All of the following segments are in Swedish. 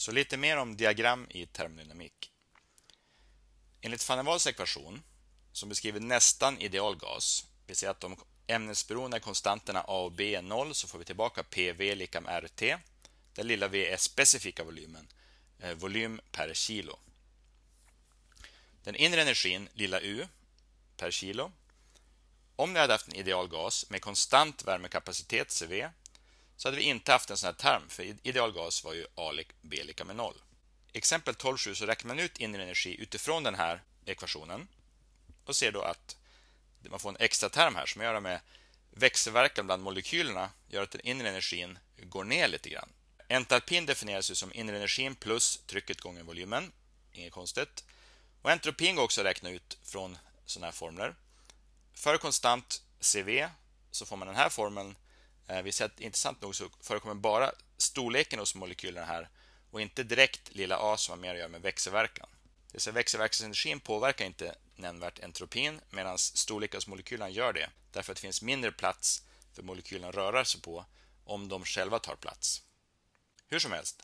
Så lite mer om diagram i termodynamik. Enligt van der Waals ekvation, som beskriver nästan idealgas, vi ser att om ämnesberoende konstanterna A och B är 0 så får vi tillbaka PV lika med RT, där lilla v är specifika volymen, eh, volym per kilo. Den inre energin, lilla u, per kilo. Om ni hade haft en idealgas med konstant värmekapacitet, CV, så hade vi inte haft en sån här term, för idealgas var ju A B lika med 0. I exempel 12.7 så räknar man ut inre energi utifrån den här ekvationen och ser då att man får en extra term här som gör med växelverkan bland molekylerna gör att den inre energin går ner lite grann. Entalpin definieras ju som inre energin plus trycket gånger volymen. Inget konstigt. Och entropin går också att räkna ut från sådana här formler. För konstant CV så får man den här formeln Eh, vi ser att intressant nog så förekommer bara storleken hos molekylerna här och inte direkt lilla a som har mer att göra med växelverkan. Det växelverkansenergin påverkar inte nämnvärt entropin medan storleken hos molekylerna gör det därför att det finns mindre plats för molekylerna att röra sig på om de själva tar plats. Hur som helst,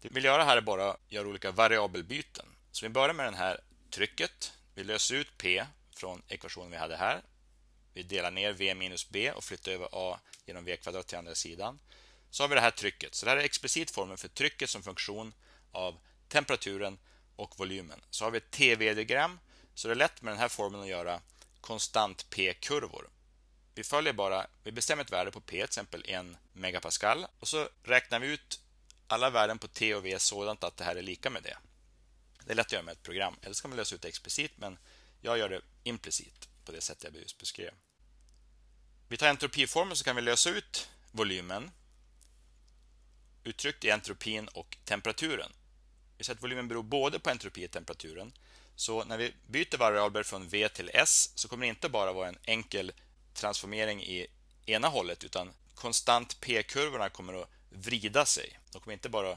det vi vill göra här är bara att göra olika variabelbyten. Så vi börjar med det här trycket. Vi löser ut P från ekvationen vi hade här. Vi delar ner V minus B och flyttar över A genom v kvadrat till andra sidan. Så har vi det här trycket. Så det här är explicit formen för trycket som funktion av temperaturen och volymen. Så har vi ett TV-diagram. Så det är lätt med den här formeln att göra konstant P-kurvor. Vi följer bara, vi bestämmer ett värde på P, till exempel 1 megapascal. Och så räknar vi ut alla värden på T och V sådant att det här är lika med det. Det är lätt att göra med ett program. Eller så kan man lösa ut det explicit, men jag gör det implicit på det sätt jag just beskrev. Vi tar entropiformeln så kan vi lösa ut volymen uttryckt i entropin och temperaturen. Vi ser att volymen beror både på entropi och temperaturen. Så när vi byter variabler från V till S så kommer det inte bara vara en enkel transformering i ena hållet utan konstant P-kurvorna kommer att vrida sig. De kommer inte bara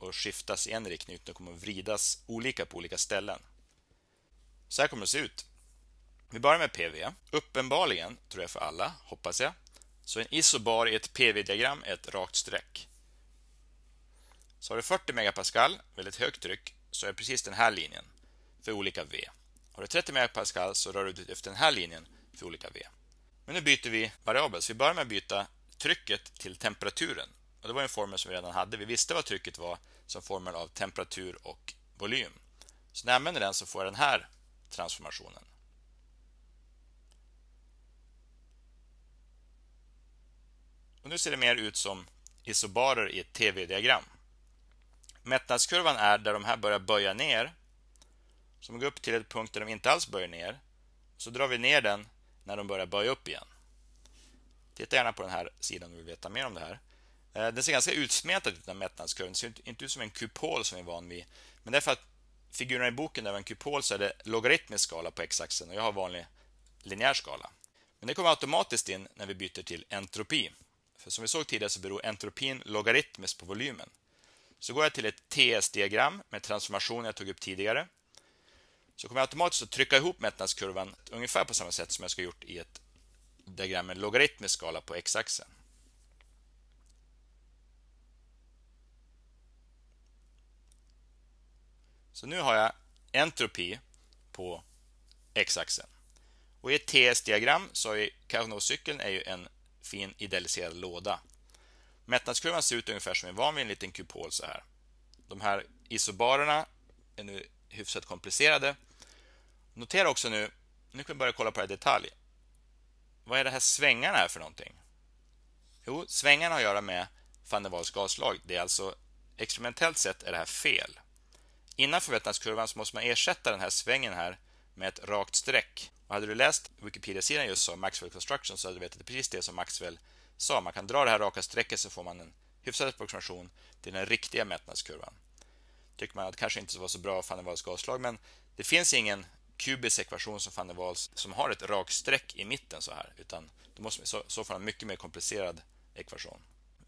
att skiftas i en riktning utan de kommer att vridas olika på olika ställen. Så här kommer det se ut. Vi börjar med PV. Uppenbarligen, tror jag för alla, hoppas jag, så en isobar i ett PV-diagram är ett rakt streck. Så har du 40 megapascal, väldigt högt tryck, så är precis den här linjen för olika V. Har du 30 megapascal så rör du dig efter den här linjen för olika V. Men nu byter vi variabel, så vi börjar med att byta trycket till temperaturen. Och det var en formel som vi redan hade. Vi visste vad trycket var som formel av temperatur och volym. Så när jag använder den så får jag den här transformationen. Och nu ser det mer ut som isobarer i ett TV-diagram. Mättnadskurvan är där de här börjar böja ner. Så de går upp till en punkt där de inte alls böjer ner. Så drar vi ner den när de börjar böja upp igen. Titta gärna på den här sidan om du vill veta mer om det här. Eh, den ser ganska utsmetad ut, den mättnadskurvan. Den ser inte ut som en kupol som vi är van vid. Men därför att figurerna i boken är en kupol så är det logaritmisk skala på x-axeln och jag har vanlig linjär skala. Men det kommer automatiskt in när vi byter till entropi. För som vi såg tidigare så beror entropin logaritmiskt på volymen. Så går jag till ett TS-diagram med transformationen jag tog upp tidigare. Så kommer jag automatiskt att trycka ihop mättnadskurvan ungefär på samma sätt som jag ska gjort i ett diagram med logaritmisk skala på x-axeln. Så nu har jag entropi på x-axeln. Och i ett TS-diagram så är Carnot-cykeln en fin idealiserad låda. Mättnadskurvan ser ut ungefär som vi var vid en liten kupol så här. De här isobarerna är nu hyfsat komplicerade. Notera också nu, nu kan vi börja kolla på det här i detalj. Vad är det här svängarna här för någonting? Jo, svängarna har att göra med van der Waals gaslag. Det är alltså experimentellt sett är det här fel. Innan förväntningskurvan så måste man ersätta den här svängen här med ett rakt streck hade du läst Wikipedia-sidan just som Maxwell Construction så hade du vetat precis det som Maxwell sa. Man kan dra det här raka strecket så får man en hyfsad approximation till den riktiga mättnadskurvan. Tycker man att det kanske inte var så bra van der Waals gasslag, men det finns ingen kubisk ekvation som van der Waals som har ett rakt streck i mitten så här utan då måste man så, så få en mycket mer komplicerad ekvation.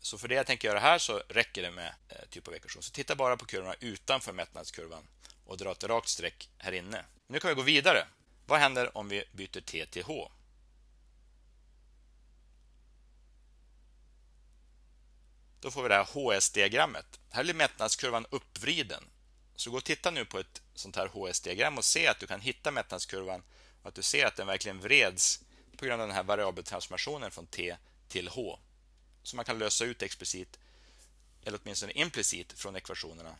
Så för det jag tänker göra här så räcker det med eh, typ av ekvation. Så titta bara på kurvorna utanför mättnadskurvan och dra ett rakt streck här inne. Nu kan vi gå vidare vad händer om vi byter T till H? Då får vi det här HS-diagrammet. Här blir mättnadskurvan uppvriden. Så gå och titta nu på ett sånt här HS-diagram och se att du kan hitta mättnadskurvan och att du ser att den verkligen vreds på grund av den här variabeltransformationen från T till H. Så man kan lösa ut explicit eller åtminstone implicit från ekvationerna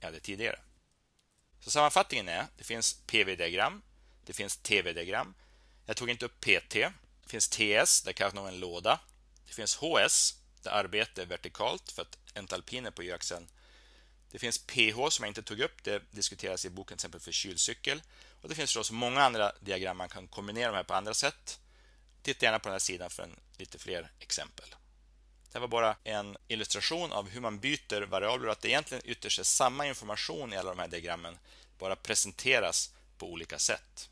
jag hade tidigare. Så sammanfattningen är det finns PV-diagram det finns TV-diagram. Jag tog inte upp PT. Det finns TS, där kanske någon en låda. Det finns HS, där arbete är vertikalt för att entalpin är på gökseln. Det finns PH som jag inte tog upp, det diskuteras i boken till exempel för kylcykel. Och det finns förstås många andra diagram, man kan kombinera de här på andra sätt. Titta gärna på den här sidan för en, lite fler exempel. Det här var bara en illustration av hur man byter variabler och att det egentligen ytterst är samma information i alla de här diagrammen, bara presenteras på olika sätt.